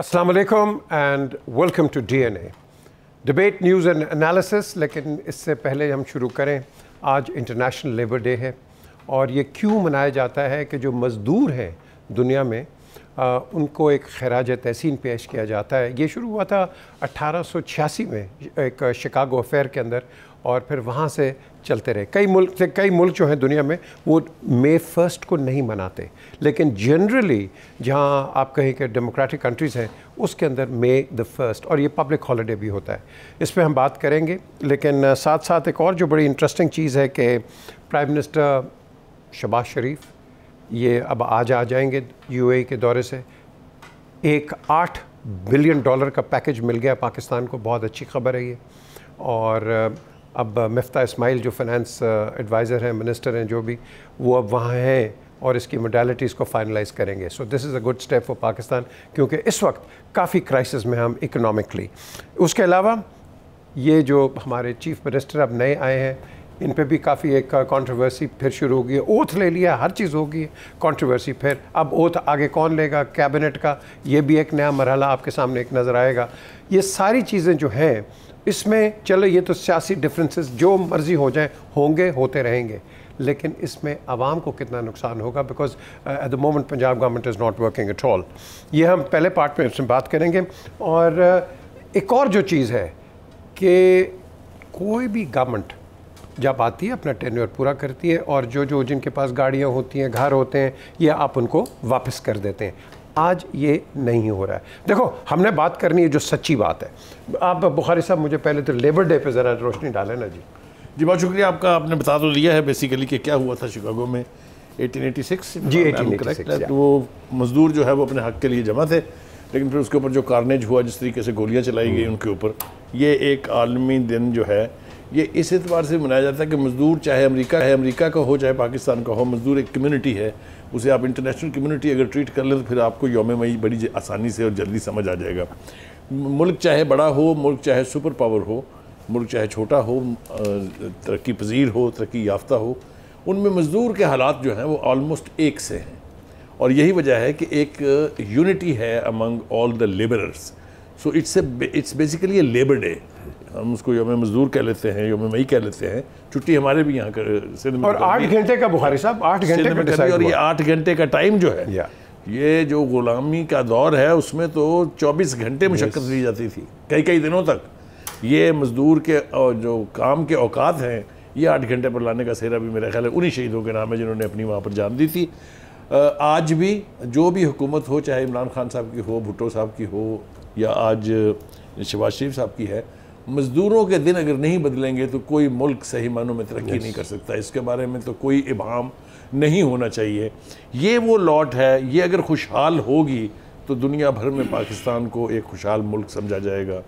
अस्सलाम वालेकुम and welcome to DNA debate news and analysis लेकिन इससे पहले हम शुरू करें आज इंटरनेशनल लेबर डे है और ये क्यों मनाया जाता है कि जो मज़दूर हैं दुनिया में आ, उनको एक खराज तहसीन पेश किया जाता है ये शुरू हुआ था 1886 में एक शिकागो अफेयर के अंदर और फिर वहाँ से चलते रहे कई मुल्क से कई मुल्क जो हैं दुनिया में वो मे फर्स्ट को नहीं मनाते लेकिन जनरली जहाँ आप कहें कि डेमोक्रेटिक कंट्रीज़ हैं उसके अंदर मे द फर्स्ट और ये पब्लिक हॉलीडे भी होता है इस पर हम बात करेंगे लेकिन साथ साथ एक और जो बड़ी इंटरेस्टिंग चीज़ है कि प्राइम मिनिस्टर शबाज शरीफ ये अब आज आ जाएंगे यू e के दौरे से एक आठ बिलियन डॉलर का पैकेज मिल गया पाकिस्तान को बहुत अच्छी खबर है ये और अब मफ्ता इसमाइल जो फाइनेंस एडवाइज़र हैं मिनिस्टर हैं जो भी वो अब वहाँ हैं और इसकी मोडालिटीज़ को फाइनलाइज करेंगे so this is a good step for Pakistan क्योंकि इस वक्त काफ़ी क्राइसिस में हम इकोनॉमिकली उसके अलावा ये जो हमारे चीफ मिनिस्टर अब नए आए हैं इन पे भी काफ़ी एक कंट्रोवर्सी फिर शुरू होगी ओथ ले लिया हर चीज़ होगी कंट्रोवर्सी फिर अब ओथ आगे कौन लेगा कैबिनेट का ये भी एक नया मरहला आपके सामने एक नज़र आएगा ये सारी चीज़ें जो हैं इसमें चलो ये तो सियासी डिफरेंसेस जो मर्जी हो जाए होंगे होते रहेंगे लेकिन इसमें आवाम को कितना नुकसान होगा because at the moment Punjab government is not working at all ये हम पहले पार्ट में इसमें बात करेंगे और uh, एक और जो चीज़ है कि कोई भी गवर्नमेंट जब आती है अपना टेन्योर पूरा करती है और जो जो जिनके पास गाड़ियाँ होती हैं घर होते हैं ये आप उनको वापस कर देते हैं आज ये नहीं हो रहा है देखो हमने बात करनी है जो सच्ची बात है आप बुखारी साहब मुझे पहले तो लेबर डे पे ज़रा रोशनी डालें ना जी जी बहुत शुक्रिया आपका आपने बता तो दिया है बेसिकली कि क्या हुआ था शिकागो में 1886 जी 1886 वो मज़दूर जो है वो अपने हक के लिए जमा थे लेकिन फिर उसके ऊपर जो कारनेज हुआ जिस तरीके से गोलियाँ चलाई गई हम्म। उनके ऊपर ये एक आलमी दिन जो है ये इस एतबार से मनाया जाता है कि मज़दूर चाहे अमरीका है अमरीका का हो चाहे पाकिस्तान का हो मज़दूर एक कम्यूनिटी है उसे आप इंटरनेशनल कम्यूनिटी अगर ट्रीट कर लें तो फिर आपको योम मई बड़ी आसानी से और जल्दी समझ आ जाएगा मुल्क चाहे बड़ा हो मुल्क चाहे सुपर पावर हो मुल्क चाहे छोटा हो तरक्की पजीर हो तरक्की याफ्ता हो उनमें मज़दूर के हालात जो हैं वो ऑलमोस्ट एक से हैं और यही वजह है कि एक यूनिटी है among all the labourers so it's it's basically a labour day हम उसको योम मजदूर कह लेते हैं योम मई कह लेते हैं छुट्टी हमारे भी यहाँ सिंध में और आठ घंटे का बुखारी साहब आठ घंटे का और ये आठ घंटे का टाइम जो है ये जो ग़ुलामी का दौर है उसमें तो 24 घंटे मुशक्क़त दी जाती थी कई कई दिनों तक ये मज़दूर के और जो काम के औकात हैं ये आठ घंटे पर लाने का सेहरा भी मेरा ख्याल है उन्हीं शहीदों के नाम है जिन्होंने अपनी वहाँ पर जान दी थी आज भी जो भी हुकूमत हो चाहे इमरान खान साहब की हो भुट्टो साहब की हो या आज शबाज शरीफ साहब की है मज़दूरों के दिन अगर नहीं बदलेंगे तो कोई मुल्क सही मानों में तरक्की नहीं कर सकता इसके बारे में तो कोई इबाम नहीं होना चाहिए ये वो लॉट है ये अगर खुशहाल होगी तो दुनिया भर में पाकिस्तान को एक खुशहाल मुल्क समझा जाएगा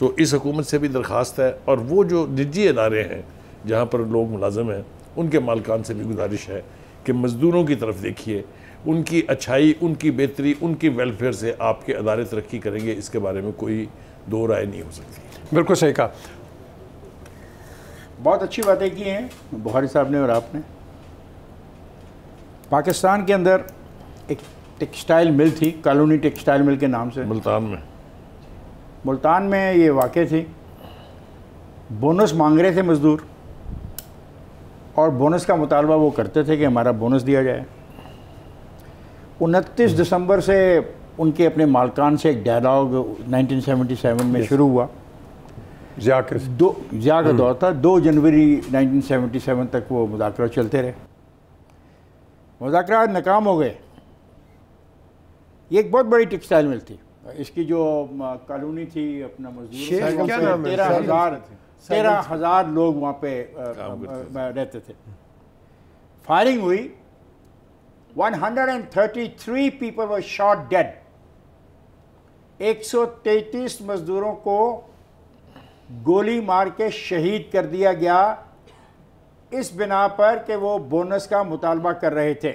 सो इस हुकूमत से भी दरख्वास्त है और वो जो निजी अदारे हैं जहाँ पर लोग मुलाजम हैं उनके मालकान से भी गुजारिश है कि मज़दूरों की तरफ देखिए उनकी अच्छाई उनकी बेहतरी उनकी वेलफेयर से आपके अदारे तरक्की करेंगे इसके बारे में कोई दो राय नहीं हो सकती बिल्कुल सही कहा बहुत अच्छी बातें की हैं बुहारी साहब ने और आपने पाकिस्तान के अंदर एक टेक्सटाइल मिल थी कॉलोनी टेक्सटाइल मिल के नाम से मुल्तान में मुल्तान में ये वाक़ थी बोनस मांग रहे थे मज़दूर और बोनस का मुतालबा वो करते थे कि हमारा बोनस दिया जाए उनतीस दिसंबर से उनके अपने मालकान से एक डायलॉग 1977 में शुरू हुआ जिया दो ज्या का हम्म। दौर था दो जनवरी 1977 तक वो मुदाकर चलते रहे मुजाकर नाकाम हो गए ये एक बहुत बड़ी टेक्सटाइल मिल थी इसकी जो कॉलोनी थी अपना मजदूर तेरह हज़ार तेरह हज़ार लोग वहाँ पे रहते थे फायरिंग हुई 133 पीपल वर शॉट डेड 133 मजदूरों को गोली मार के शहीद कर दिया गया इस बिना पर कि वो बोनस का मुतालबा कर रहे थे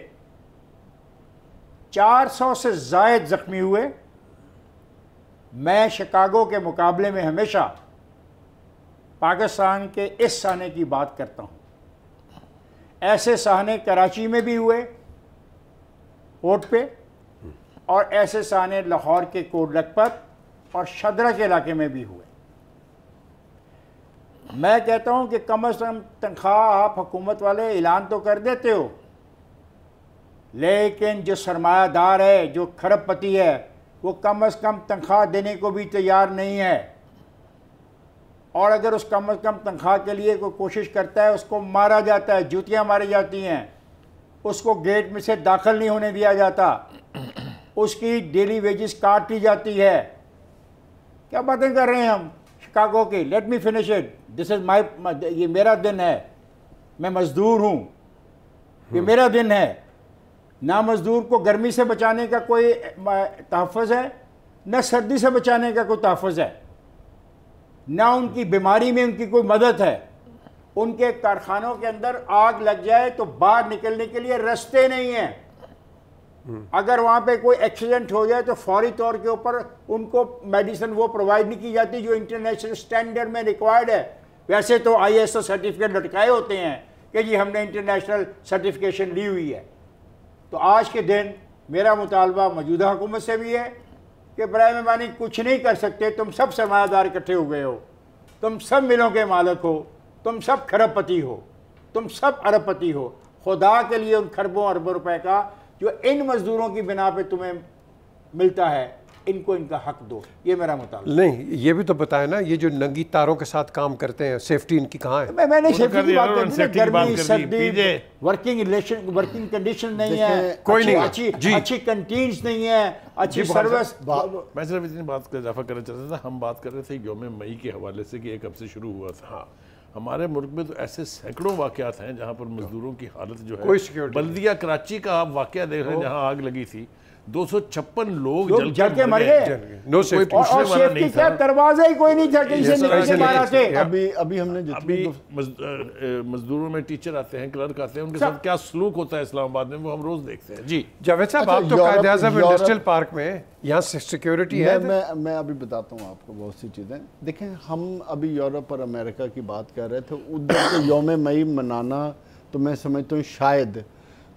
400 से जायद ज़ख्मी हुए मैं शिकागो के मुकाबले में हमेशा पाकिस्तान के इस सहने की बात करता हूँ ऐसे सहने कराची में भी हुए कोर्ट पे और ऐसे सहने लाहौर के कोट पर और शदरा के इलाके में भी हुए मैं कहता हूं कि कम अज़ कम तनख्वाह आप हुकूमत वाले ऐलान तो कर देते हो लेकिन जो सरमायादार है जो खरबपति है वो कम अज़ कम तनख्वाह देने को भी तैयार नहीं है और अगर उस कम अज़ कम तनख्वाह के लिए कोई कोशिश करता है उसको मारा जाता है जूतियाँ मारी जाती हैं उसको गेट में से दाखिल नहीं होने दिया जाता उसकी डेली वेजेस काट ली जाती है क्या बातें कर रहे हैं हम शिकागो की let me finish it this is my ये मेरा दिन है मैं मज़दूर हूँ ये मेरा दिन है ना मज़दूर को गर्मी से बचाने का कोई तहफ़ है ना सर्दी से बचाने का कोई तहफ़ है ना उनकी बीमारी में उनकी कोई मदद है उनके कारखानों के अंदर आग लग जाए तो बाहर निकलने के लिए रास्ते नहीं हैं अगर वहाँ पे कोई एक्सीडेंट हो जाए तो फौरी तौर के ऊपर उनको मेडिसिन वो प्रोवाइड नहीं की जाती जो इंटरनेशनल स्टैंडर्ड में रिक्वायर्ड है वैसे तो आईएसओ सर्टिफिकेट लटकाए होते हैं कि जी हमने इंटरनेशनल सर्टिफिकेशन ली हुई है तो आज के दिन मेरा मुतालबा मौजूदा हुकूमत से भी है कि बर मेहरबानी कुछ नहीं कर सकते तुम सब सरमादार इकट्ठे हो गए हो तुम सब मिलों के मालक हो तुम सब खरबपति हो तुम सब अरबपति हो खुदा के लिए उन खरबों अरबों रुपए का जो इन मजदूरों की बिना पे तुम्हें मिलता है इनको इनका हक दो ये मेरा मुताबिक नहीं ये भी तो बताया ना ये जो नंगी तारों के साथ काम करते हैं सेफ्टी इनकी कहाँ है मैं, मैंने सेफ्टी तो की बात गर्मी सर्दी वर्किंग रिलेशन वर्किंग कंडीशन नहीं है कोई नहीं अच्छी अच्छी कंटीन नहीं है अच्छी सर्विस मैं सिर्फ इतनी बात का इजाफा करना चाहता था हम बात कर रहे थे योम मई के हवाले से कि एक अब से शुरू हुआ था हाँ। हमारे मुल्क में तो ऐसे सैकड़ों वाक़त हैं जहाँ पर मजदूरों की हालत जो है कोई बल्दिया कराची का आप वाक़ देख रहे हैं तो जहाँ आग लगी थी दो सौ छप्पन लोग जल के मर गए नो सेफ्टी और सेफ्टी क्या दरवाजा ही कोई नहीं था कि इसे निकल के बाहर से अभी अभी हमने अभी मजदूरों में टीचर आते हैं क्लर्क आते हैं उनके साथ क्या सलूक होता है इस्लामाबाद में वो हम रोज देखते हैं जी जावेद साहब अच्छा, आप तो कायद आजम इंडस्ट्रियल पार्क में यहाँ सिक्योरिटी है तो- मैं मैं अभी बताता हूँ आपको बहुत सी चीज़ें देखें हम अभी यूरोप और अमेरिका की बात कर रहे थे तो उधर तो योम मई मनाना तो मैं समझता हूँ शायद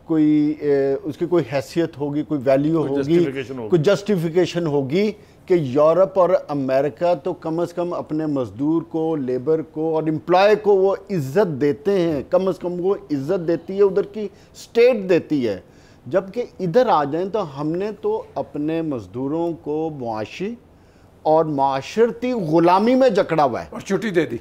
कोई उसकी कोई हैसियत होगी कोई वैल्यू होगी कोई जस्टिफिकेशन होगी कि यूरोप और अमेरिका तो कम अज़ कम अपने मज़दूर को लेबर को और एम्प्लॉय को वो इज़्ज़त देते हैं कम अज़ कम वो इज़्ज़त देती है उधर की स्टेट देती है जबकि इधर आ जाएं तो हमने तो अपने मज़दूरों को मुआशी और माशरती ग़ुलामी में जकड़ा हुआ है और छुट्टी दे दी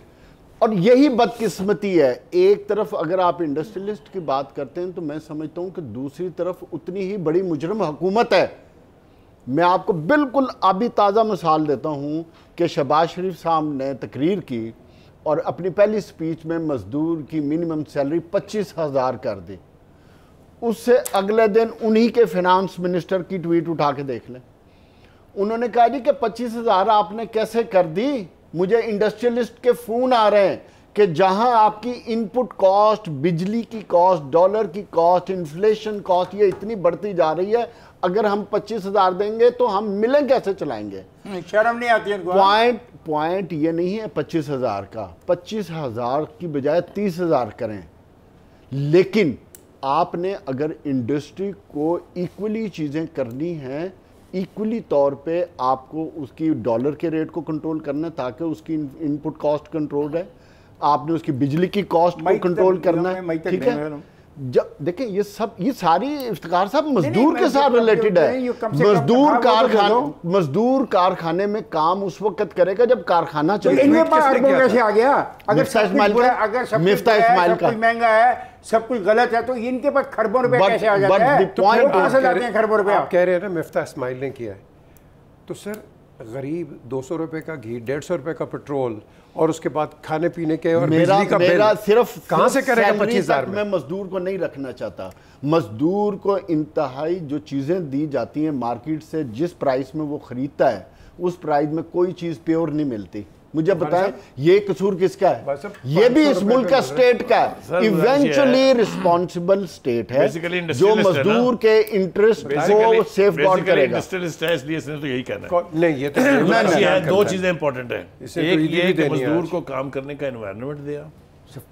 और यही बदकिस्मती है एक तरफ अगर आप इंडस्ट्रियलिस्ट की बात करते हैं तो मैं समझता हूं कि दूसरी तरफ उतनी ही बड़ी मुजरम हुकूमत है मैं आपको बिल्कुल अभी ताज़ा मिसाल देता हूं कि शहबाज शरीफ साहब ने तकरीर की और अपनी पहली स्पीच में मज़दूर की मिनिमम सैलरी पच्चीस हज़ार कर दी उससे अगले दिन उन्हीं के फिनांस मिनिस्टर की ट्वीट उठा के देख लें उन्होंने कहा जी कि पच्चीस हज़ार आपने कैसे कर दी मुझे इंडस्ट्रियलिस्ट के फ़ोन आ रहे हैं कि जहां आपकी इनपुट कॉस्ट बिजली की कॉस्ट डॉलर की कॉस्ट इन्फ्लेशन कॉस्ट ये इतनी बढ़ती जा रही है अगर हम पच्चीस हजार देंगे तो हम मिलें कैसे चलाएंगे शर्म नहीं आती पॉइंट पॉइंट हाँ। ये नहीं है पच्चीस हजार का पच्चीस हजार की बजाय तीस हजार करें लेकिन आपने अगर इंडस्ट्री को इक्वली चीज़ें करनी हैं इक्वली तौर पे आपको उसकी डॉलर के रेट को कंट्रोल करना है ताकि उसकी इनपुट कॉस्ट कंट्रोल रहे आपने उसकी बिजली की कॉस्ट को कंट्रोल करना है ठीक है जब देखिए ये सब ये सारी इफ्तार साहब मजदूर के साथ रिलेटेड है मजदूर तो कारखाना मजदूर कारखाने में काम उस वक्त करेगा जब कारखाना तो चलेगा कैसे आ गया अगर अगर इसमाइल का महंगा है सब कुछ गलत है तो इनके पास खरबों रुपए कैसे आ जाते तो हैं खरबों रुपए आप कह रहे हैं ना मिफ्ता इस्माइल ने किया है तो सर गरीब दो सौ रुपये का घी डेढ़ सौ रुपए का पेट्रोल और उसके बाद खाने पीने के और मेरा, का मेरा सिर्फ कहाँ से करेगा पच्चीस हजार मैं मजदूर को नहीं रखना चाहता मजदूर को इंतहाई जो चीज़ें दी जाती हैं मार्केट से जिस प्राइस में वो ख़रीदता है उस प्राइस में कोई चीज़ प्योर नहीं मिलती मुझे बताएं ये कसूर किसका है ये भी इस मुल्क का स्टेट का है इवेंचुअली रिस्पॉन्सिबल स्टेट है जो मजदूर के इंटरेस्ट को सेफ गॉर्ड करेगा तो यही कहना नहीं ये तो दो चीजें इंपॉर्टेंट है एक ये मजदूर को काम करने का एनवायरमेंट दिया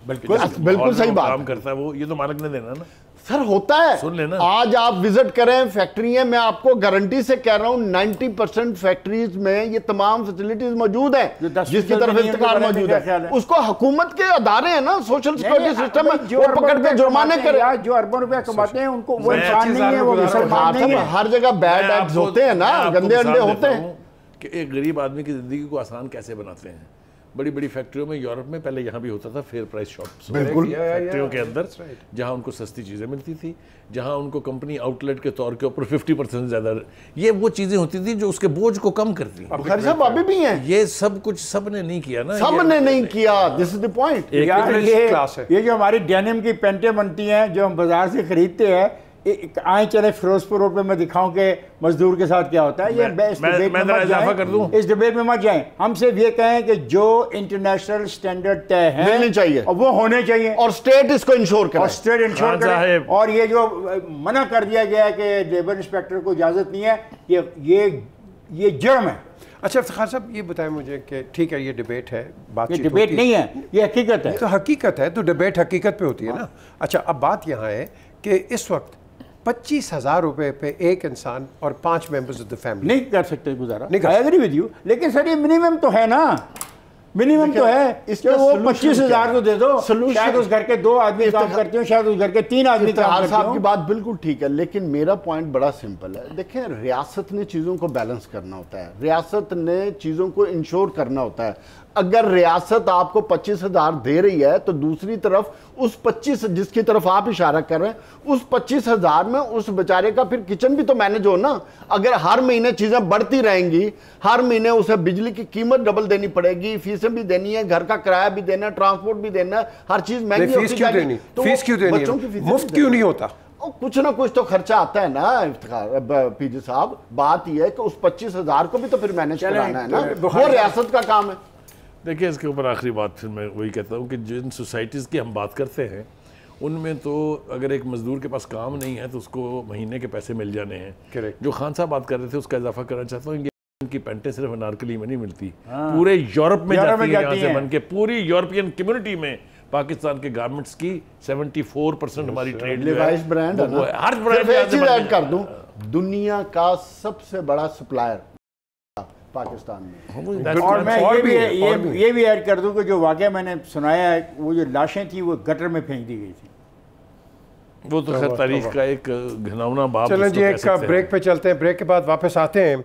बिल्कुल बिल्कुल सही बात काम करता है वो ये तो मालिक ने देना ना सर होता है सुन लेना आज आप विजिट करें फैक्ट्री है मैं आपको गारंटी से कह रहा हूँ 90 परसेंट फैक्ट्रीज में ये तमाम फैसिलिटीज मौजूद है जिसकी तरफ इंतकार तो मौजूद है उसको हुकूमत के अदारे हैं ना सोशल सिक्योरिटी सिस्टम में जो पकड़ के जुर्माने कर जो अरबों रुपया कमाते हैं उनको वो इंसान नहीं है वो मुसलमान नहीं है हर जगह बैड एक्ट होते हैं ना गंदे अंडे होते हैं कि एक गरीब आदमी की जिंदगी को आसान कैसे बनाते हैं बड़ी बड़ी फैक्ट्रियों में यूरोप में पहले यहाँ भी होता था फेयर प्राइस शॉप्स बिल्कुल फैक्ट्रियों के अंदर जहाँ उनको सस्ती चीज़ें मिलती थी जहाँ उनको कंपनी आउटलेट के तौर के ऊपर 50 परसेंट ज़्यादा ये वो चीज़ें होती थी जो उसके बोझ को कम करती है अभी भी हैं ये सब कुछ सब ने नहीं किया ना सब ने नहीं किया दिस इज द पॉइंट ये जो हमारी डेनिम की पेंटें बनती हैं जो हम बाजार से खरीदते हैं आए चले फिरोजपुर रोड पे मैं दिखाऊं कि मजदूर के साथ क्या होता है ये बेस्ट डिबेट में मत जाएं कर दूं इस डिबेट में मत जाएं हम सिर्फ ये कहें कि जो इंटरनेशनल स्टैंडर्ड तय है चाहिए और वो होने चाहिए और स्टेट इसको इंश्योर करे और स्टेट इंश्योर करे और ये जो मना कर दिया गया है कि लेबर इंस्पेक्टर को इजाजत नहीं है ये ये ये जुर्म है अच्छा खान साहब ये बताएं मुझे कि ठीक है ये डिबेट है बातचीत डिबेट नहीं है ये हकीकत है तो हकीकत है तो डिबेट हकीकत पे होती है ना हाँ। अच्छा अब बात यहाँ है कि इस वक्त पच्चीस हजार रुपए पे एक इंसान और पांच मेंबर्स ऑफ द फैमिली नहीं कर सकते गुजारा नहीं आई एग्री विद यू लेकिन सर ये मिनिमम तो है ना मिनिमम तो है इसके वो पच्चीस हजार तो दे दो शायद उस घर के दो आदमी काम करते हो शायद उस घर के तीन आदमी काम साहब की बात बिल्कुल ठीक है लेकिन मेरा पॉइंट बड़ा सिंपल है देखिए रियासत ने चीज़ों को बैलेंस करना होता है रियासत ने चीज़ों को इंश्योर करना होता है अगर रियासत आपको पच्चीस हज़ार दे रही है तो दूसरी तरफ उस पच्चीस जिसकी तरफ आप इशारा कर रहे हैं उस पच्चीस हज़ार में उस बेचारे का फिर किचन भी तो मैनेज हो ना अगर हर महीने चीज़ें बढ़ती रहेंगी हर महीने उसे बिजली की कीमत डबल देनी पड़ेगी फीसें भी देनी है घर का किराया भी देना है ट्रांसपोर्ट भी देना है हर चीज़ महंगी होती क्यों तो नहीं होता कुछ ना कुछ तो खर्चा आता है ना इफ्तार पीजी साहब बात यह है कि उस पच्चीस हजार को भी तो फिर मैनेज कराना है ना तो वो रियासत का काम है देखिए इसके ऊपर आखिरी बात फिर मैं वही कहता हूँ कि जिन सोसाइटीज़ की हम बात करते हैं उनमें तो अगर एक मज़दूर के पास काम नहीं है तो उसको महीने के पैसे मिल जाने हैं करेक्ट जो खान साहब बात कर रहे थे उसका इजाफा करना चाहता हूँ की पेंटें सिर्फ अनारकली में नहीं मिलती हाँ। पूरे यूरोप में जाती, में जाती बन के पूरी यूरोपियन कम्युनिटी में पाकिस्तान के गारमेंट्स की 74 परसेंट हमारी ट्रेड अच्छा। ब्रांड हर ब्रांड कर दूं दुनिया का सबसे बड़ा सप्लायर पाकिस्तान में हाँ, अच्छा। और मैं ये भी, ये भी ये भी ऐड कर दूं कि जो वाक़ मैंने सुनाया है वो जो लाशें थी वो गटर में फेंक दी गई थी वो तो खैर तारीख का एक घिनौना बात चलें जी एक ब्रेक पे चलते हैं ब्रेक के बाद वापस आते हैं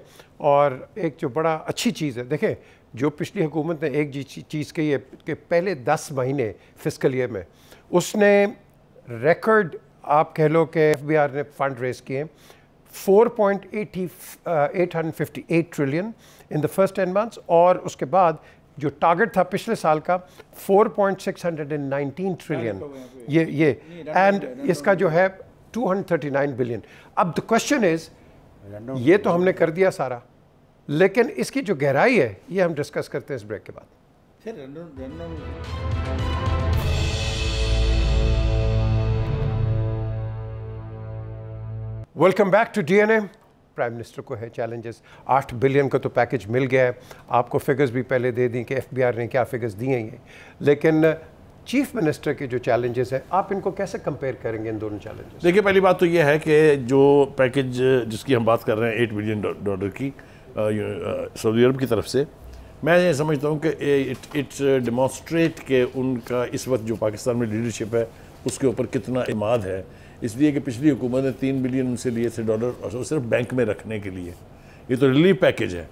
और एक जो बड़ा अच्छी चीज़ है देखें जो पिछली हुकूमत ने एक चीज़ कही है कि पहले दस महीने फिजिकल ईयर में उसने रिकॉर्ड आप कह लो कि एफ बी आर ने फंड रेज किए four point eighty eight hundred fifty eight trillion in the first ten months और उसके बाद जो टारगेट था पिछले साल का 4.619 ट्रिलियन ये ये एंड इसका जो है 239 बिलियन अब द क्वेश्चन इज ये तो हमने कर दिया सारा लेकिन इसकी जो गहराई है ये हम डिस्कस करते हैं इस ब्रेक के बाद welcome back to DNA prime minister को है चैलेंजेस आठ बिलियन का तो पैकेज मिल गया है आपको फिगर्स भी पहले दे दी कि एफ ने क्या फिगर्स दिए हैं लेकिन चीफ मिनिस्टर के जो चैलेंजेस हैं आप इनको कैसे कंपेयर करेंगे इन दोनों चैलेंजेस देखिए पहली बात तो ये है कि जो पैकेज जिसकी हम बात कर रहे हैं एट बिलियन डॉलर की सऊदी अरब की तरफ से मैं ये समझता हूँ कि इट्स डिमॉन्स्ट्रेट के उनका इस वक्त जो पाकिस्तान में लीडरशिप है उसके ऊपर कितना इमाद है इसलिए कि पिछली हुकूमत ने तीन बिलियन उनसे लिए थे डॉलर और सिर्फ बैंक में रखने के लिए ये तो रिलीफ पैकेज है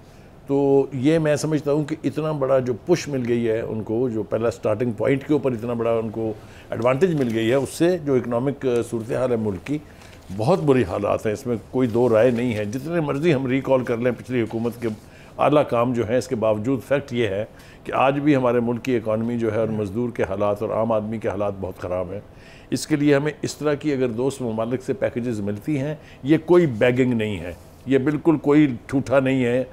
तो ये मैं समझता हूँ कि इतना बड़ा जो पुश मिल गई है उनको जो पहला स्टार्टिंग पॉइंट के ऊपर इतना बड़ा उनको एडवांटेज मिल गई है उससे जो इकनॉमिक सूरत हाल है मुल्क की बहुत बुरी हालात हैं इसमें कोई दो राय नहीं है जितने मर्ज़ी हम रिकॉल कर लें पिछली हुकूमत के आला काम जो है इसके बावजूद फैक्ट ये है कि आज भी हमारे मुल्क की इकानमी जो है और मज़दूर के हालात और आम आदमी के हालात बहुत ख़राब हैं इसके लिए हमें इस तरह की अगर दोस्त ममालिक से पैकेजेस मिलती हैं ये कोई बैगिंग नहीं है ये बिल्कुल कोई ठूठा नहीं है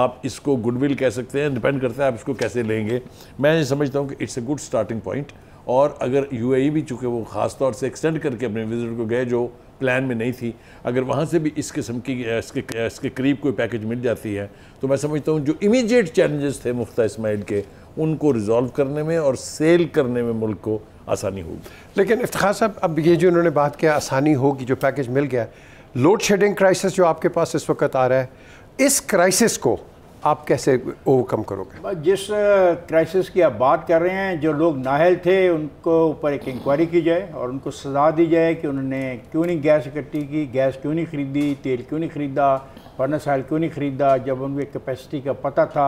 आप इसको गुडविल कह सकते हैं डिपेंड करता है आप इसको कैसे लेंगे मैं ये समझता हूँ कि it's a good starting point और अगर यू e भी चूँकि वो ख़ास तौर से एक्सटेंड करके अपने विजिट को गए जो प्लान में नहीं थी अगर वहाँ से भी इस किस्म की इसके इसके करीब कोई पैकेज मिल जाती है तो मैं समझता हूँ जो इमीडिएट चैलेंजेस थे मुफ्ता इसमाइल के उनको रिजॉल्व करने में और सेल करने में मुल्क को आसानी होगी लेकिन इफ्तार साहब अब ये जो उन्होंने बात किया आसानी होगी जो पैकेज मिल गया लोड शेडिंग क्राइसिस जो आपके पास इस वक्त आ रहा है इस क्राइसिस को आप कैसे ओवरकम करोगे जिस क्राइसिस की आप बात कर रहे हैं जो लोग नाहल थे उनको ऊपर एक इंक्वायरी की जाए और उनको सजा दी जाए कि उन्होंने क्यों नहीं गैस इकट्ठी की गैस क्यों नहीं खरीदी तेल क्यों नहीं खरीदा फर्नस क्यों नहीं खरीदा जब उनकी कैपेसिटी का पता था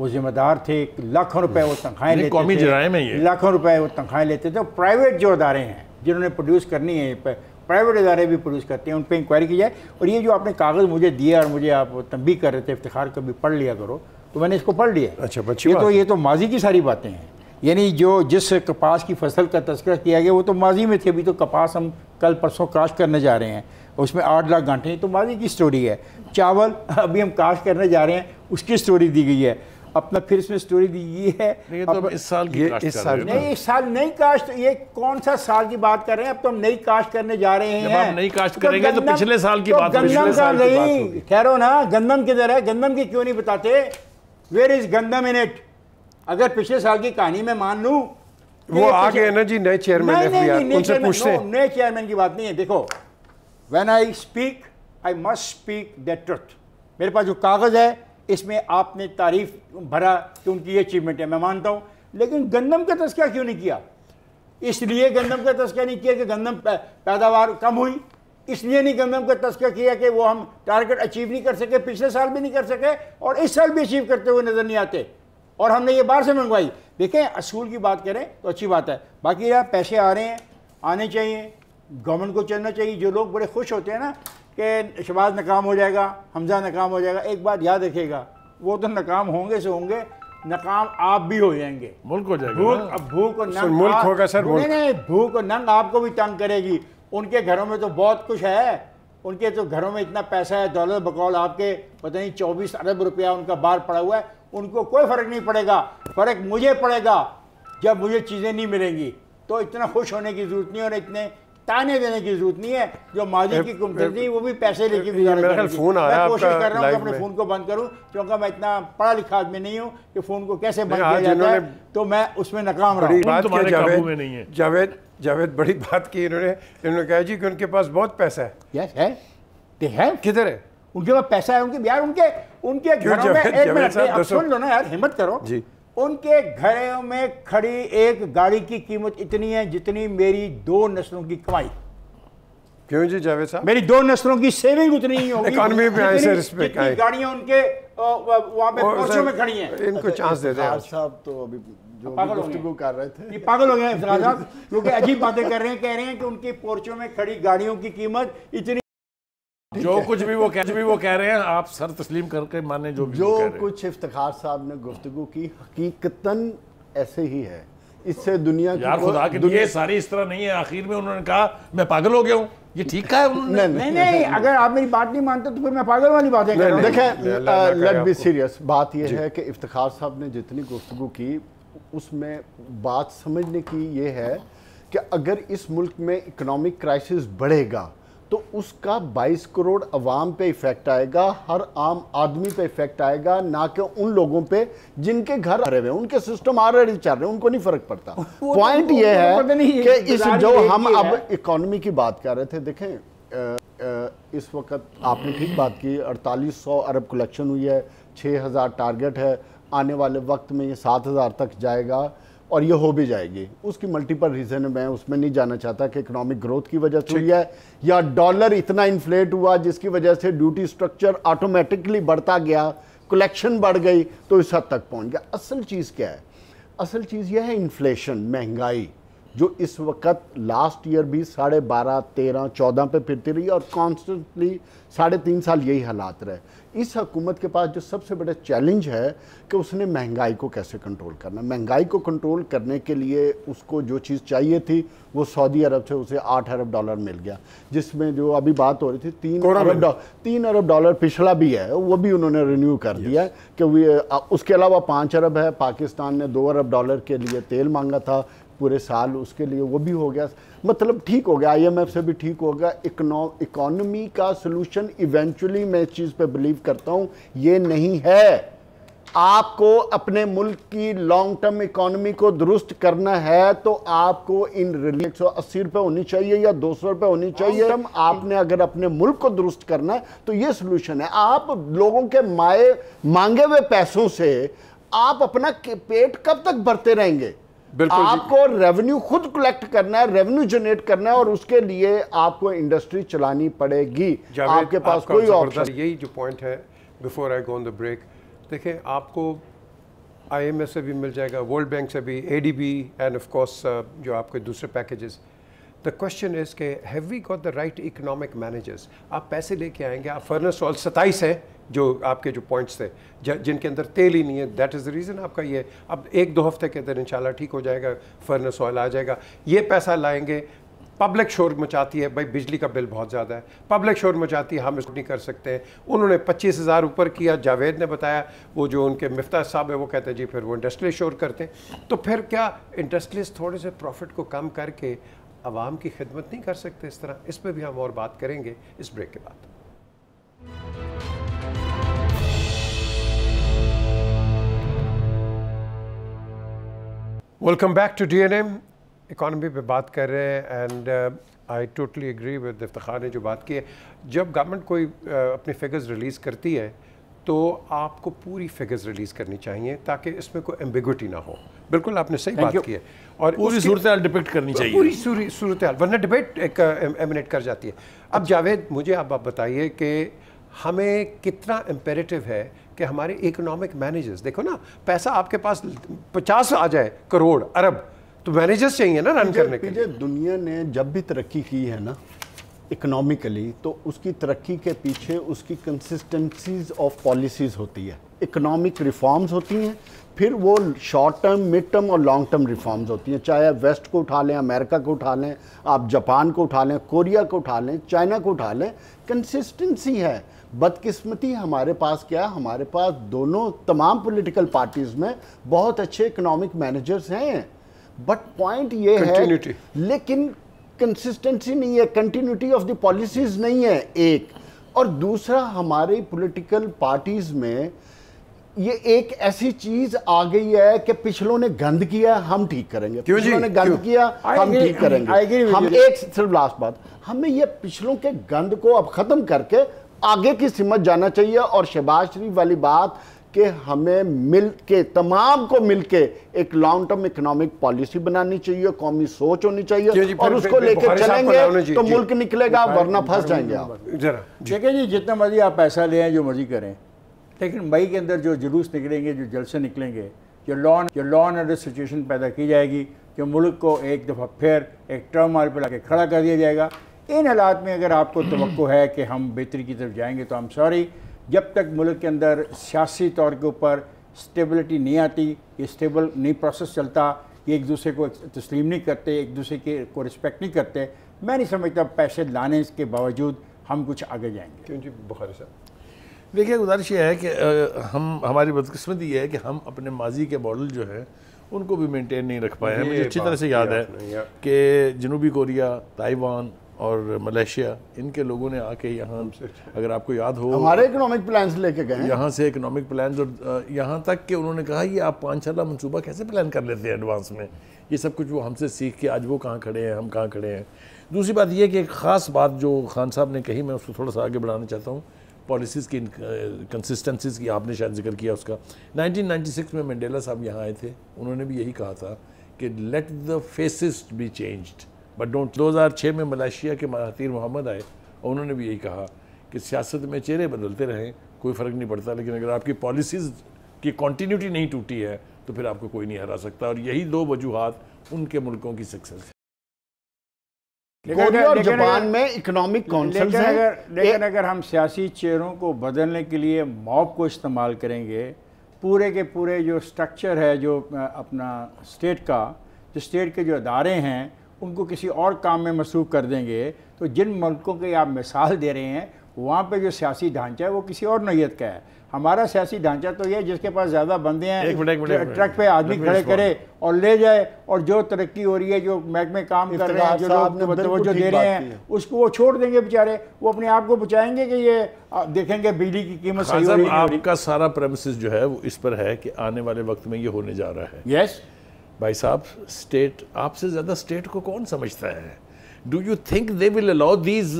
वो जिम्मेदार थे लाखों रुपए वो तनख्वाहें लेते कौमी थे में ये लाखों रुपए वो तनख्वाहें लेते थे प्राइवेट जो अदारे हैं जिन्होंने प्रोड्यूस करनी है प्राइवेट इदारे भी प्रोड्यूस करते हैं उन पर इंक्वायरी की जाए और ये जो आपने कागज़ मुझे दिया और मुझे आप तंबी कर रहे थे इफ्तार कभी पढ़ लिया करो तो मैंने इसको पढ़ लिया अच्छा बच्ची ये तो ये तो माजी की सारी बातें हैं यानी जो जिस कपास की फसल का तस्करा किया गया वो तो माजी में थे अभी तो कपास हम कल परसों काश करने जा रहे हैं उसमें आठ लाख गांठें तो माजी की स्टोरी है चावल अभी हम काश करने जा रहे हैं उसकी स्टोरी दी गई है अपना फिर इसमें स्टोरी दी ये है तो इस साल की ये, इस साल नहीं इस साल नई काश्त ये कौन सा साल की बात कर रहे हैं अब तो हम नई काश्त करने जा रहे हैं आप नई तो काश्त करेंगे तो, तो पिछले साल की बात गंदम का नहीं कह रहे हो ना गंदम किधर है गंदम की क्यों नहीं बताते वेयर इज गंदम इन इट अगर पिछले साल की कहानी में मान लू तो वो आ गए ना जी नए चेयरमैन उनसे पूछते हैं नए चेयरमैन की बात नहीं है देखो when I speak I must speak the truth मेरे पास जो कागज है इसमें आपने तारीफ भरा कि उनकी ये अचीवमेंट है मैं मानता हूँ लेकिन गंदम का तस्करा क्यों नहीं किया इसलिए गंदम का तस्करा नहीं किया कि गंदम पैदावार कम हुई इसलिए नहीं गंदम का तस्करा किया कि वो हम टारगेट अचीव नहीं कर सके पिछले साल भी नहीं कर सके और इस साल भी अचीव करते हुए नज़र नहीं आते और हमने ये बाहर से मंगवाई देखें असूल की बात करें तो अच्छी बात है बाकी यार पैसे आ रहे हैं आने चाहिए गवर्नमेंट को चलना चाहिए जो लोग बड़े खुश होते हैं ना कि शबाज नाकाम हो जाएगा हमजा नाकाम हो जाएगा एक बात याद रखेगा वो तो नाकाम होंगे से होंगे नाकाम आप भी हो जाएंगे मुल्क हो जाएगा भूख भूख और नंग मुल्क होगा सर नहीं नहीं भूख और नंग आपको भी तंग करेगी उनके घरों में तो बहुत कुछ है उनके तो घरों में इतना पैसा है डॉलर बकौल आपके पता नहीं चौबीस अरब रुपया उनका बाहर पड़ा हुआ है उनको कोई फ़र्क नहीं पड़ेगा फ़र्क मुझे पड़ेगा जब मुझे चीज़ें नहीं मिलेंगी तो इतना खुश होने की ज़रूरत नहीं और इतने ताने देने की जरूरत नहीं है जो माजी की कुमतरी वो भी पैसे लेके गुजारा फोन आया मैं कोशिश कर रहा हूँ अपने फ़ोन को बंद करूँ क्योंकि मैं इतना पढ़ा लिखा आदमी नहीं हूँ कि फ़ोन को कैसे बंद किया जाता है तो मैं उसमें नाकाम रहा हूँ जावेद जावेद बड़ी बात की इन्होंने इन्होंने कहा जी कि उनके पास बहुत पैसा है यस है ते है किधर है उनके पास पैसा है उनके यार उनके उनके घरों में एक मिनट सुन लो ना यार हिम्मत करो जी उनके घरों में खड़ी एक गाड़ी की कीमत इतनी है जितनी मेरी दो नस्लों की कमाई क्यों जी जावेद साहब मेरी दो नस्लों की सेविंग उतनी ही होगी इकोनॉमी पे आए सर इसमें गाड़ियां उनके वहां पे कोचों में खड़ी हैं इनको चांस अच्छा, दे दे दें साहब तो अभी जो पागल गुफ्तगू कर रहे थे ये पागल हो गए साहब क्योंकि अजीब बातें कर रहे हैं कह रहे हैं कि उनके पोर्चों में खड़ी गाड़ियों की कीमत इतनी जो कुछ भी वो कह जो भी वो कह रहे हैं आप सर तस्लीम करके माने जो भी जो कुछ इफ्तार साहब ने गुफ्तु की हकीकतन ऐसे ही है इससे दुनिया यार खुदा की दुनिया सारी इस तरह नहीं है आखिर में उन्होंने कहा मैं पागल हो गया हूँ ये ठीक है उन्होंने नहीं नहीं अगर आप मेरी बात नहीं मानते तो फिर मैं पागल वाली बातें कर देखें लेट बी सीरियस बात यह है कि इफ्तार साहब ने जितनी गुफ्तु की उसमें बात समझने की ये है कि अगर इस मुल्क में इकोनॉमिक क्राइसिस बढ़ेगा तो उसका 22 करोड़ अवाम पे इफेक्ट आएगा हर आम आदमी पे इफेक्ट आएगा ना कि उन लोगों पे जिनके घर आ रहे हैं उनके सिस्टम ऑलरेडी चल रहे हैं उनको नहीं फर्क पड़ता पॉइंट तो ये तो है कि इस जो हम अब इकोनॉमी की बात कर रहे थे देखें आ, आ, इस वक्त आपने ठीक बात की अड़तालीस सौ अरब कलेक्शन हुई है छः हज़ार टारगेट है आने वाले वक्त में ये सात हज़ार तक जाएगा और ये हो भी जाएगी उसकी मल्टीपल रीज़न है मैं उसमें नहीं जाना चाहता कि इकोनॉमिक ग्रोथ की वजह से हुई है या डॉलर इतना इन्फ्लेट हुआ जिसकी वजह से ड्यूटी स्ट्रक्चर ऑटोमेटिकली बढ़ता गया कलेक्शन बढ़ गई तो इस हद तक पहुंच गया असल चीज़ क्या है असल चीज़ यह है इन्फ्लेशन महंगाई जो इस वक्त लास्ट ईयर भी साढ़े बारह तेरह चौदह पे फिरती रही और कॉन्स्टेंटली साढ़े तीन साल यही हालात रहे इस हकूमत के पास जो सबसे बड़ा चैलेंज है कि उसने महंगाई को कैसे कंट्रोल करना महंगाई को कंट्रोल करने के लिए उसको जो चीज़ चाहिए थी वो सऊदी अरब से उसे आठ अरब डॉलर मिल गया जिसमें जो अभी बात हो रही थी तीन अरब तीन अरब डॉलर पिछला भी है वो भी उन्होंने रिन्यू कर दिया है कि उसके अलावा पाँच अरब है पाकिस्तान ने दो अरब डॉलर के लिए तेल मांगा था पूरे साल उसके लिए वो भी हो गया मतलब ठीक हो गया आईएमएफ से भी ठीक हो गया इकोनॉमी का सोल्यूशन इवेंचुअली मैं इस चीज़ पे बिलीव करता हूँ ये नहीं है आपको अपने मुल्क की लॉन्ग टर्म इकोनॉमी को दुरुस्त करना है तो आपको इन रिलीफ एक सौ अस्सी रुपये होनी चाहिए या दो सौ रुपये होनी चाहिए हम आपने अगर अपने मुल्क को दुरुस्त करना है तो ये सोल्यूशन है आप लोगों के माए मांगे हुए पैसों से आप अपना पेट कब तक भरते रहेंगे आपको रेवेन्यू खुद कलेक्ट करना है रेवेन्यू जनरेट करना है और उसके लिए आपको इंडस्ट्री चलानी पड़ेगी आपके पास कोई ऑप्शन यही जो पॉइंट है before I go on the break देखें आपको आई से भी मिल जाएगा वर्ल्ड बैंक से भी बी एंड ऑफ कोर्स जो आपके दूसरे पैकेजेस द क्वेश्चन इज के have we got the right economic managers आप पैसे लेके आएंगे आप फर्नस ऑल सताइस है जो आपके जो पॉइंट्स थे जिनके अंदर तेल ही नहीं है दैट इज़ द रीज़न आपका ये अब एक दो हफ्ते के अंदर इंशाल्लाह ठीक हो जाएगा फर्नेस ऑयल आ जाएगा ये पैसा लाएंगे पब्लिक शोर मचाती है भाई बिजली का बिल बहुत ज़्यादा है पब्लिक शोर मचाती है हम इसको नहीं कर सकते हैं उन्होंने पच्चीस हज़ार ऊपर किया जावेद ने बताया वो जो उनके मफ्ता साहब है वो कहते हैं जी फिर वो इंडस्ट्री शोर करते हैं तो फिर क्या इंडस्ट्रियलिस्ट थोड़े से प्रॉफिट को कम करके आवाम की खिदमत नहीं कर सकते इस तरह इस पर भी हम और बात करेंगे इस ब्रेक के बाद welcome back to D N M economy पर बात कर रहे हैं and I totally agree with Iftar ने जो बात की है जब गवर्नमेंट कोई uh, अपनी फिगर्स रिलीज़ करती है तो आपको पूरी फिगर्स रिलीज़ करनी चाहिए ताकि इसमें कोई एम्बिगुटी ना हो बिल्कुल आपने सही Thank बात की है और पूरी सूरत डिपेक्ट करनी तो चाहिए पूरी सूरत वरना डिबेट एक एमिनेट uh, कर जाती है अब जावेद मुझे आप, बताइए कि हमें कितना इम्पेरेटिव है कि हमारे इकोनॉमिक मैनेजर्स देखो ना पैसा आपके पास पचास आ जाए करोड़ अरब तो मैनेजर्स चाहिए ना रन करने के लिए दुनिया ने जब भी तरक्की की है ना इकोनॉमिकली तो उसकी तरक्की के पीछे उसकी कंसिस्टेंसीज ऑफ पॉलिसीज होती है इकोनॉमिक रिफॉर्म्स होती हैं फिर वो शॉर्ट टर्म मिड टर्म और लॉन्ग टर्म रिफॉर्म्स होती हैं चाहे आप वेस्ट को उठा लें अमेरिका को उठा लें आप जापान को उठा लें कोरिया को उठा लें चाइना को उठा लें कंसिस्टेंसी है बदकिस्मती हमारे पास क्या हमारे पास दोनों तमाम पॉलिटिकल पार्टीज में बहुत अच्छे इकोनॉमिक मैनेजर्स हैं बट पॉइंट ये है लेकिन कंसिस्टेंसी नहीं है कंटिन्यूटी ऑफ द पॉलिसीज नहीं है एक और दूसरा हमारे पॉलिटिकल पार्टीज में ये एक ऐसी चीज आ गई है कि पिछलों ने गंद किया हम ठीक करेंगे जी? ने गंद किया हम ठीक करेंगे हम एक सिर्फ लास्ट बात हमें ये पिछलों के गंद को अब खत्म करके आगे की सिमत जाना चाहिए और शहबाज शरीफ वाली बात कि हमें मिल के तमाम को मिल के एक लॉन्ग टर्म इकोनॉमिक पॉलिसी बनानी चाहिए कौमी सोच होनी चाहिए जी जी, और फिर, उसको लेकर चलेंगे तो मुल्क निकलेगा वरना फंस जाएंगे आप देखिए जी जितना मर्जी आप पैसा लें जो मर्जी करें लेकिन मई के अंदर जो जुलूस निकलेंगे जो जलसे निकलेंगे जो लॉन जो लॉन एंड सिचुएशन पैदा की जाएगी जो मुल्क को एक दफ़ा फिर एक टर्म आर पर ला खड़ा कर दिया जाएगा इन हालात में अगर आपको तो है कि हम बेहतरी की तरफ जाएंगे तो हम सॉरी जब तक मुल्क के अंदर सियासी तौर के ऊपर स्टेबिलिटी नहीं आती ये स्टेबल नहीं प्रोसेस चलता ये एक दूसरे को तस्लीम नहीं करते एक दूसरे के को रिस्पेक्ट नहीं करते मैं नहीं समझता पैसे लाने के बावजूद हम कुछ आगे जाएंगे क्यों जी बुखारी साहब देखिए गुजारिश ये है कि हम हमारी बदकस्मती ये है कि हम अपने माजी के मॉडल जो है उनको भी मेंटेन नहीं रख पाए हैं मुझे अच्छी तरह से याद है कि जनूबी कोरिया ताइवान और मलेशिया इनके लोगों ने आके यहाँ अगर आपको याद हो हमारे इकोनॉमिक प्लान्स लेके गए यहाँ से इकोनॉमिक प्लान्स और यहाँ तक कि उन्होंने कहा ये आप पाँच छः मनसूबा कैसे प्लान कर लेते हैं एडवांस में ये सब कुछ वो हमसे सीख के आज वो कहाँ खड़े हैं हम कहाँ खड़े हैं दूसरी बात ये कि एक ख़ास बात जो खान साहब ने कही मैं उसको थोड़ा सा आगे बढ़ाना चाहता हूँ पॉलिसीज़ की कंसिस्टेंसीज़ की आपने शायद जिक्र किया उसका 1996 में मंडेला साहब यहाँ आए थे उन्होंने भी यही कहा था कि let the faces be changed but don't दो हज़ार छः में मलेशिया के महातिर मोहम्मद आए और उन्होंने भी यही कहा कि सियासत में चेहरे बदलते रहें कोई फ़र्क नहीं पड़ता लेकिन अगर आपकी पॉलिसीज़ की कॉन्टीन्यूटी नहीं टूटी है तो फिर आपको कोई नहीं हरा सकता और यही दो वजूहत उनके मुल्कों की सक्सेस है और जापान में इकोनॉमिक काउंसिल लेकिन अगर लेकिन अगर हम सियासी चेहरों को बदलने के लिए मॉब को इस्तेमाल करेंगे पूरे के पूरे जो स्ट्रक्चर है जो अपना स्टेट का जो स्टेट के जो अदारे हैं उनको किसी और काम में मसरूफ़ कर देंगे तो जिन मुल्कों की आप मिसाल दे रहे हैं वहाँ पे जो सियासी ढांचा है वो किसी और नोयत का है हमारा सियासी ढांचा तो ये जिसके पास ज़्यादा बंदे हैं एक एक ट्रक पे आदमी खड़े करे और ले जाए और जो तरक्की हो रही है जो महकमे काम कर रहे हैं जो लोग तवज्जो दे रहे हैं उसको वो छोड़ देंगे बेचारे वो अपने आप को बचाएंगे कि ये देखेंगे बिजली की कीमत सही हो रही है आपका सारा प्रेमिस जो है वो इस पर है कि आने वाले वक्त में ये होने जा रहा है यस भाई साहब स्टेट आपसे ज़्यादा स्टेट को कौन समझता है do you think they will allow these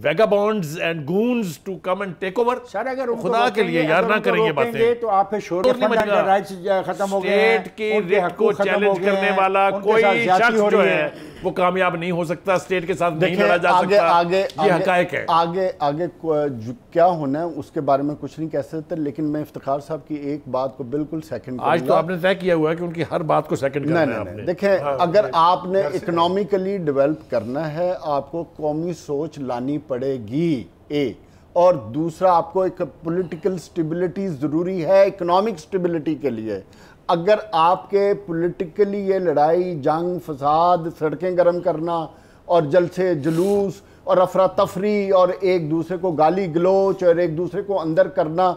vagabonds and goons to come and take over अगर खुदा के लिए यार ना करेंगे बातें तो आप पे शोर नहीं मचेगा खत्म हो गए स्टेट की रिट को चैलेंज करने वाला कोई शख्स जो है वो कामयाब नहीं हो सकता स्टेट के साथ नहीं लड़ा जा सकता आगे ये हकायक है आगे आगे क्या होना है उसके बारे में कुछ नहीं कह सकते लेकिन मैं इफ्तार साहब की एक बात को बिल्कुल सेकंड आज तो आपने तय किया हुआ है कि उनकी हर बात को सेकंड करना है देखें हाँ, अगर आपने इकोनॉमिकली डेवलप करना है आपको कौमी सोच लानी पड़ेगी ए और दूसरा आपको एक पॉलिटिकल स्टेबिलिटी ज़रूरी है इकोनॉमिक स्टेबिलिटी के लिए अगर आपके पॉलिटिकली ये लड़ाई जंग फसाद सड़कें गर्म करना और जलसे जुलूस और अफरा तफरी और एक दूसरे को गाली गलोच और एक दूसरे को अंदर करना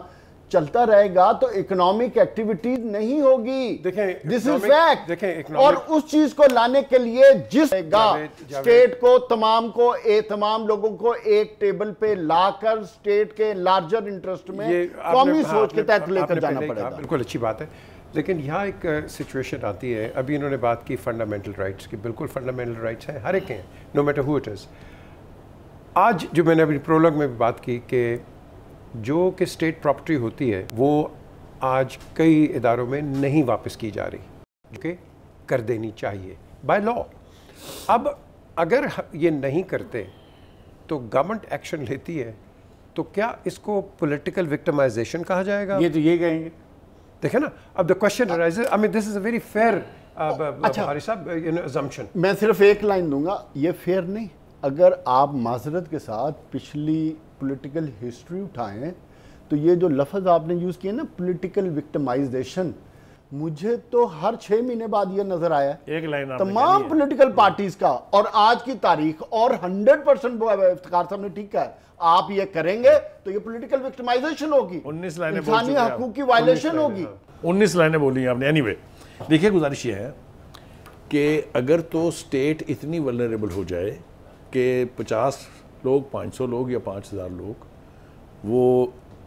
चलता रहेगा तो इकोनॉमिक एक्टिविटीज नहीं होगी देखें दिस इज फैक्ट देखें और उस चीज को लाने के लिए जिस स्टेट को तमाम को ए तमाम लोगों को एक टेबल पे लाकर स्टेट के लार्जर इंटरेस्ट में कौमी हाँ, सोच के तहत लेकर जाना पड़ेगा बिल्कुल अच्छी बात है लेकिन यहाँ एक सिचुएशन आती है अभी इन्होंने बात की फंडामेंटल राइट्स की बिल्कुल फंडामेंटल राइट्स हैं हर एक हैं no matter who it is आज जो मैंने अभी प्रोलॉग में भी बात की कि जो कि स्टेट प्रॉपर्टी होती है वो आज कई इदारों में नहीं वापस की जा रही जो कि कर देनी चाहिए बाय लॉ अब अगर ये नहीं करते तो गवर्नमेंट एक्शन लेती है तो क्या इसको पॉलिटिकल विक्टिमाइजेशन कहा जाएगा ये तो ये कहेंगे देखे ना अब the question I this is a very fair मैं सिर्फ एक लाइन दूंगा ये फेयर नहीं अगर आप माजरत के साथ पिछली पॉलिटिकल हिस्ट्री उठाएं तो ये जो लफ्ज़ आपने यूज़ किए ना पॉलिटिकल विक्टिमाइजेशन मुझे तो हर छह महीने बाद ये नजर आया एक लाइन तमाम पॉलिटिकल पार्टीज का और आज की तारीख और हंड्रेड परसेंट इफ्तार साहब ने ठीक कहा आप ये करेंगे तो ये पॉलिटिकल विक्टिमाइजेशन होगी उन्नीस लाइने हकूक की वायलेशन होगी उन्नीस लाइनें हाँ। बोली आपने एनी anyway, देखिए गुजारिश ये है कि अगर तो स्टेट इतनी वलरेबल हो जाए कि पचास लोग 500 लोग या 5000 लोग वो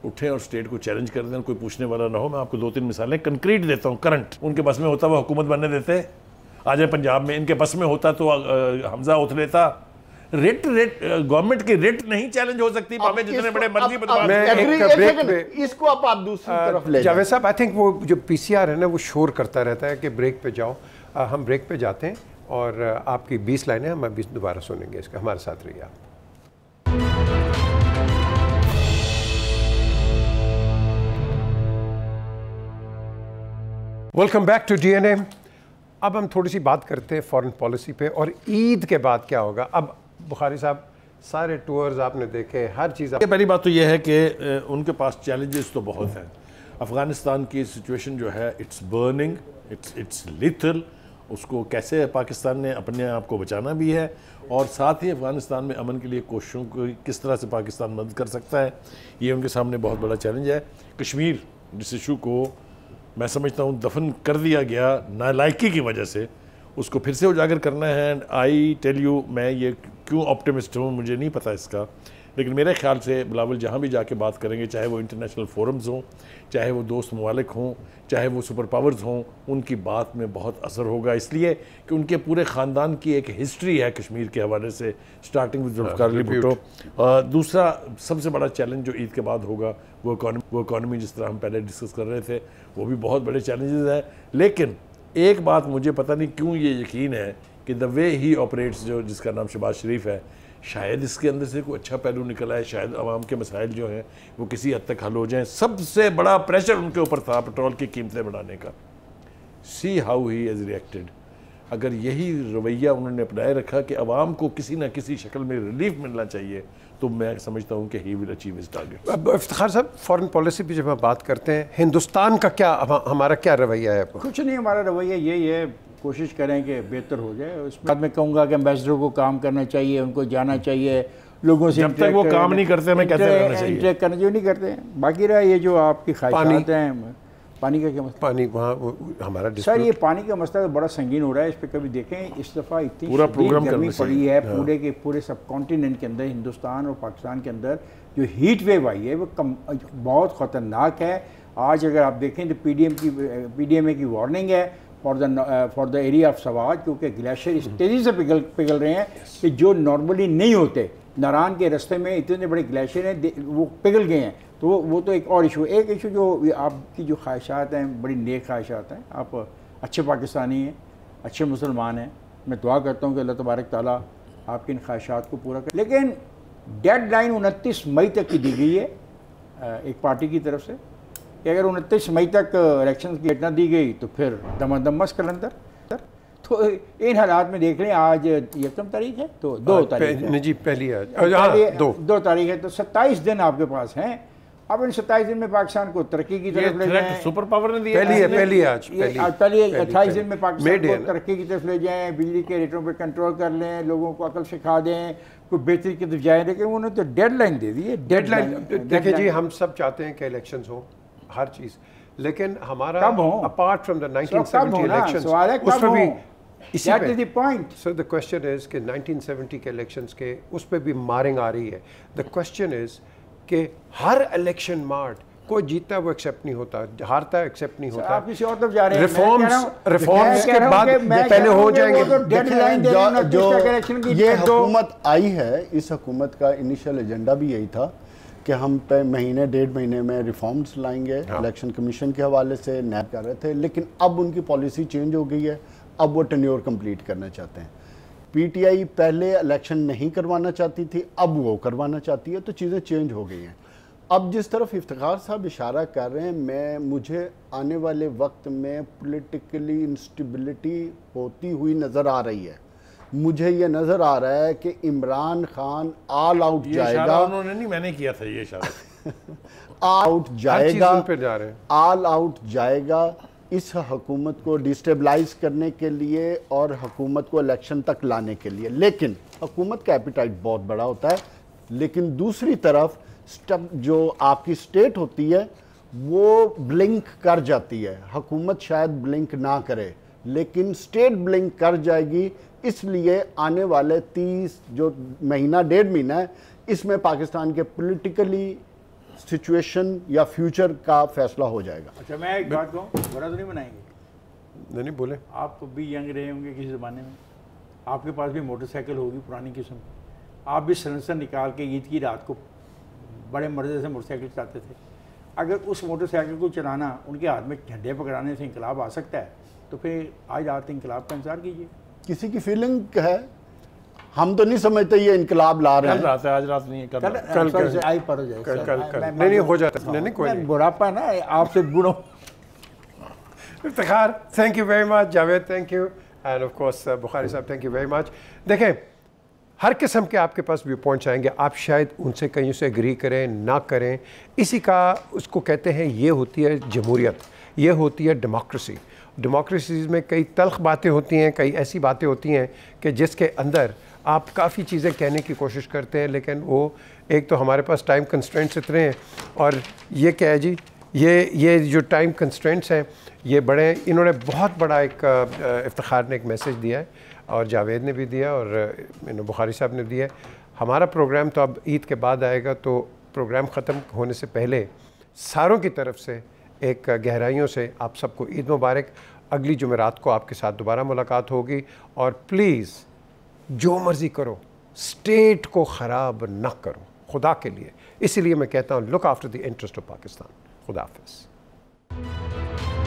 उठें और स्टेट को चैलेंज कर दें कोई पूछने वाला ना हो मैं आपको दो तीन मिसालें कंक्रीट देता हूँ करंट उनके बस में होता वो हुकूमत बनने देते आज पंजाब में इनके बस में होता तो हमजा उठ लेता रेट रेट गवर्नमेंट की रेट नहीं चैलेंज हो सकती भावे जितने बड़े मर्जी बदलाव इसको आप आप दूसरी तरफ ले जावेद साहब आई थिंक वो जो पीसीआर है ना वो शोर करता रहता है कि ब्रेक पे जाओ आ, हम ब्रेक पे जाते हैं और आपकी 20 लाइनें हम अभी दोबारा सुनेंगे इसका हमारे साथ रहिए आप वेलकम बैक टू डीएनए अब हम थोड़ी सी बात करते हैं फॉरेन पॉलिसी पे और ईद के बाद क्या होगा अब बुखारी साहब सारे टूर्स आपने देखे हर चीज़ आप... पहली बात तो यह है कि उनके पास चैलेंजेस तो बहुत हैं अफ़गानिस्तान की सिचुएशन जो है it's burning it's it's lethal उसको कैसे पाकिस्तान ने अपने आप को बचाना भी है और साथ ही अफ़गानिस्तान में अमन के लिए कोशिशों को किस तरह से पाकिस्तान मदद कर सकता है ये उनके सामने बहुत बड़ा चैलेंज है कश्मीर जिस इशू को मैं समझता हूँ दफन कर दिया गया नालायकी की वजह से उसको फिर से उजागर करना है एंड आई टेल यू मैं ये क्यों ऑप्टिमिस्ट हूँ मुझे नहीं पता इसका लेकिन मेरे ख्याल से बिलावल जहाँ भी जाके बात करेंगे चाहे वो इंटरनेशनल फोरम्स हों चाहे वो दोस्त ममालिक हों चाहे वो सुपर पावर्स हों उनकी बात में बहुत असर होगा इसलिए कि उनके पूरे ख़ानदान की एक हिस्ट्री है कश्मीर के हवाले से स्टार्टिंग विद जुल्फकार भुटो दूसरा सबसे बड़ा चैलेंज जो ईद के बाद होगा वो वो इकानमी जिस तरह हम पहले डिस्कस कर रहे थे वो भी बहुत बड़े चैलेंजेस हैं लेकिन एक बात मुझे पता नहीं क्यों ये यकीन है कि द वे ही ऑपरेट्स जो जिसका नाम शबाज शरीफ है शायद इसके अंदर से कोई अच्छा पहलू निकला है शायद आवाम के मसाइल जो हैं वो किसी हद तक हल हो जाएं सबसे बड़ा प्रेशर उनके ऊपर था पेट्रोल की कीमतें बढ़ाने का see how he is reacted अगर यही रवैया उन्होंने अपनाए रखा कि आवाम को किसी ना किसी शक्ल में रिलीफ मिलना चाहिए तो मैं समझता हूँ कि he will achieve his target अब इफ्तार साहब फॉरन पॉलिसी पर जब हम बात करते हैं हिंदुस्तान का क्या हमारा क्या रवैया है कुछ नहीं हमारा रवैया यही है कोशिश करें कि बेहतर हो जाए उसमें बाद में कहूँगा कि एम्बेसडर को काम करना चाहिए उनको जाना चाहिए लोगों से जब तक वो काम नहीं करते हमें कैसे रहना चाहिए इंटरेक्ट करना चाहिए नहीं करते हैं बाकी रहा ये जो आपकी ख्वाहिशात हैं पानी का क्या मसला पानी वहाँ हमारा सर ये पानी का मसला तो बड़ा संगीन हो रहा है इस पर कभी देखें इस दफ़ा इतनी पूरा प्रोग्राम गर्मी पड़ी है हाँ। पूरे के पूरे सब कॉन्टीनेंट के अंदर हिंदुस्तान और पाकिस्तान के अंदर जो हीट वेव आई है वो कम बहुत ख़तरनाक है आज अगर आप देखें तो पी डी एम की पी डी एम ए की वार्निंग है for the for the area of सवा क्योंकि ग्लेशियर इस तेज़ी से पिघल पिघल रहे हैं yes. कि जो नॉर्मली नहीं होते नारायण के रास्ते में इतने बड़े ग्लेशियर हैं वो पिघल गए हैं तो वो तो एक और इशू एक इशू जो आपकी जो ख्वाहिशात हैं बड़ी नेक ख्वाहिशात हैं आप अच्छे पाकिस्तानी हैं अच्छे मुसलमान हैं मैं दुआ करता हूँ कि अल्लाह तबारक ताली आपकी इन ख्वाहिशात को पूरा कर लेकिन डेड लाइन उनतीस मई तक की दी गई है एक पार्टी की तरफ से कि अगर उनतीस मई तक इलेक्शन की घटना दी गई तो फिर दमादम मस्क अंदर तो इन हालात में देख रहे आज यकम तो तारीख है तो दो तारीख पहली आज तो हाँ, दो दो तारीख है तो सत्ताईस दिन आपके पास हैं अब इन सत्ताईस दिन में पाकिस्तान को तरक्की की तरफ ले जाए सुपर पावर ने दिया पहली है पहली आज पहली अट्ठाईस दिन में पाकिस्तान को तरक्की की तरफ ले जाए बिजली के रेटों पर कंट्रोल कर लें लोगों को अकल सिखा दें कोई बेहतरी की तरफ जाए लेकिन उन्होंने तो डेडलाइन दे दी है डेडलाइन देखिए जी हम सब चाहते हैं कि इलेक्शन हो हर चीज़ लेकिन हमारा अपार्ट फ्रॉम द 1970 इलेक्शंस उसमें भी इसी That is the point. So the question कि 1970 के elections के उस पर भी मारिंग आ रही है द क्वेश्चन इज कि हर इलेक्शन मार्ट कोई जीतता वो एक्सेप्ट नहीं होता हारता एक्सेप्ट नहीं होता आप किसी और तरफ जा रहे हैं रिफॉर्म्स रिफॉर्म्स के बाद पहले हो जाएंगे तो जो ये हुकूमत आई है इस हुकूमत का इनिशियल एजेंडा भी यही था कि हम पे महीने डेढ़ महीने में रिफॉर्म्स लाएंगे इलेक्शन हाँ। कमीशन के हवाले से नैब कर रहे थे लेकिन अब उनकी पॉलिसी चेंज हो गई है अब वो टन्योर कंप्लीट करना चाहते हैं पीटीआई पहले इलेक्शन नहीं करवाना चाहती थी अब वो करवाना चाहती है तो चीज़ें चेंज हो गई हैं अब जिस तरफ इफ्तार साहब इशारा कर रहे हैं मैं मुझे आने वाले वक्त में पोलिटिकली इंस्टेबिलिटी होती हुई नज़र आ रही है मुझे ये नज़र आ रहा है कि इमरान खान ऑल आउट जाएगा उन्होंने नहीं मैंने किया था ये आउट जाएगा जा रहे ऑल आउट जाएगा इस हकूमत को डिस्टेबलाइज करने के लिए और हकूमत को इलेक्शन तक लाने के लिए लेकिन हकूमत का एपिटाइट बहुत बड़ा होता है लेकिन दूसरी तरफ स्टप जो आपकी स्टेट होती है वो ब्लिंक कर जाती है हकूमत शायद ब्लिंक ना करे लेकिन स्टेट ब्लिंक कर जाएगी इसलिए आने वाले तीस जो महीना डेढ़ महीना है इसमें पाकिस्तान के पॉलिटिकली सिचुएशन या फ्यूचर का फैसला हो जाएगा अच्छा मैं एक बात कहूँ बड़ा तो नहीं बनाएंगे नहीं, नहीं बोले आप तो भी यंग रहे होंगे किसी ज़माने में आपके पास भी मोटरसाइकिल होगी पुरानी किस्म आप भी सनसर निकाल के ईद की रात को बड़े मर्जे से मोटरसाइकिल चलाते थे अगर उस मोटरसाइकिल को चलाना उनके हाथ में झंडे पकड़ाने से इनकलाब आ सकता है तो फिर आज आरती इनकलाब का इंतजार कीजिए किसी की फीलिंग है हम तो नहीं समझते ये इनकलाब ला रहे हैं रात है आज रात नहीं कल कल कल आई पर हो जाएगा नहीं नहीं हो जाता हाँ, नहीं कोई बुढ़ापा ना आपसे बुढ़ो Iftar thank you very much Javed thank you and of course Bukhari साहब थैंक यू वेरी मच देखें हर किस्म के आपके पास व्यू पॉइंट्स आएंगे आप शायद उनसे कहीं से एग्री करें ना करें इसी का उसको कहते हैं ये होती है जमहूरियत ये होती है डेमोक्रेसी डेमोक्रेसीज़ में कई तलख बातें होती हैं कई ऐसी बातें होती हैं कि जिसके अंदर आप काफ़ी चीज़ें कहने की कोशिश करते हैं लेकिन वो एक तो हमारे पास टाइम कंस्ट्रेंट्स इतने हैं और ये क्या है जी ये ये जो टाइम कंस्ट्रेंट्स हैं ये बड़े इन्होंने बहुत बड़ा एक इफ्तार ने एक मैसेज दिया है और जावेद ने भी दिया और बुखारी साहब ने दिया है हमारा प्रोग्राम तो अब ईद के बाद आएगा तो प्रोग्राम ख़त्म होने से पहले सारों की तरफ से एक गहराइयों से आप सबको ईद मुबारक अगली जुमेरात को आपके साथ दोबारा मुलाकात होगी और प्लीज़ जो मर्ज़ी करो स्टेट को ख़राब ना करो खुदा के लिए इसीलिए मैं कहता हूँ look after the interest of Pakistan खुदाफिज